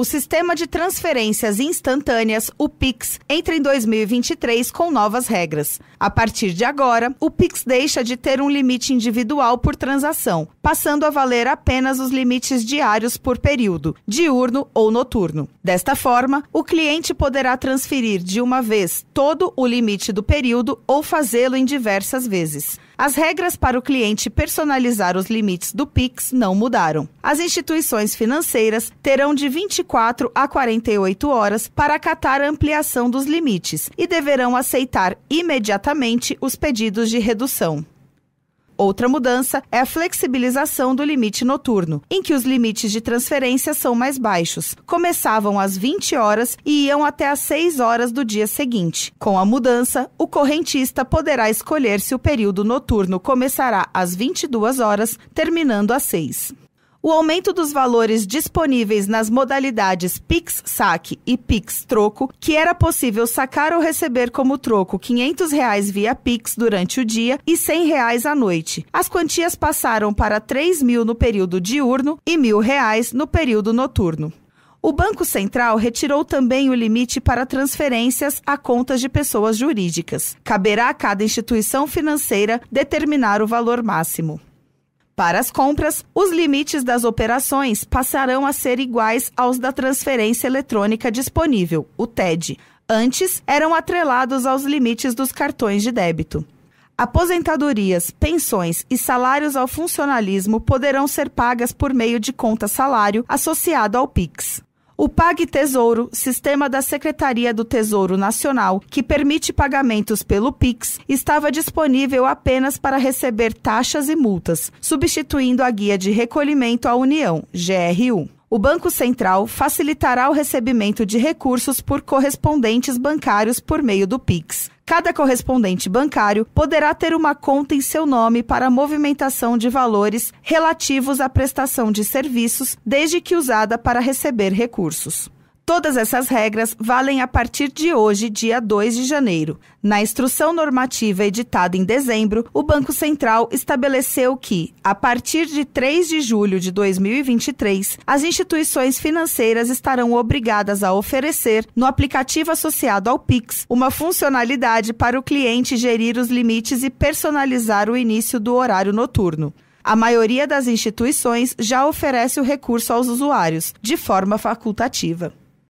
o sistema de transferências instantâneas, o Pix, entra em 2023 com novas regras. A partir de agora, o Pix deixa de ter um limite individual por transação, passando a valer apenas os limites diários por período, diurno ou noturno. Desta forma, o cliente poderá transferir de uma vez todo o limite do período ou fazê-lo em diversas vezes. As regras para o cliente personalizar os limites do Pix não mudaram. As instituições financeiras terão de 24 a 48 horas para acatar a ampliação dos limites e deverão aceitar imediatamente os pedidos de redução. Outra mudança é a flexibilização do limite noturno, em que os limites de transferência são mais baixos. Começavam às 20 horas e iam até às 6 horas do dia seguinte. Com a mudança, o correntista poderá escolher se o período noturno começará às 22 horas, terminando às 6. O aumento dos valores disponíveis nas modalidades Pix Saque e Pix Troco, que era possível sacar ou receber como troco R$ 500 reais via Pix durante o dia e R$ 100 reais à noite. As quantias passaram para R$ 3 mil no período diurno e R$ 1.000 reais no período noturno. O Banco Central retirou também o limite para transferências a contas de pessoas jurídicas. Caberá a cada instituição financeira determinar o valor máximo. Para as compras, os limites das operações passarão a ser iguais aos da transferência eletrônica disponível, o TED. Antes, eram atrelados aos limites dos cartões de débito. Aposentadorias, pensões e salários ao funcionalismo poderão ser pagas por meio de conta salário associado ao PIX. O Pague Tesouro, sistema da Secretaria do Tesouro Nacional, que permite pagamentos pelo Pix, estava disponível apenas para receber taxas e multas, substituindo a Guia de Recolhimento à União, GRU. O Banco Central facilitará o recebimento de recursos por correspondentes bancários por meio do Pix. Cada correspondente bancário poderá ter uma conta em seu nome para movimentação de valores relativos à prestação de serviços, desde que usada para receber recursos. Todas essas regras valem a partir de hoje, dia 2 de janeiro. Na instrução normativa editada em dezembro, o Banco Central estabeleceu que, a partir de 3 de julho de 2023, as instituições financeiras estarão obrigadas a oferecer, no aplicativo associado ao Pix, uma funcionalidade para o cliente gerir os limites e personalizar o início do horário noturno. A maioria das instituições já oferece o recurso aos usuários, de forma facultativa.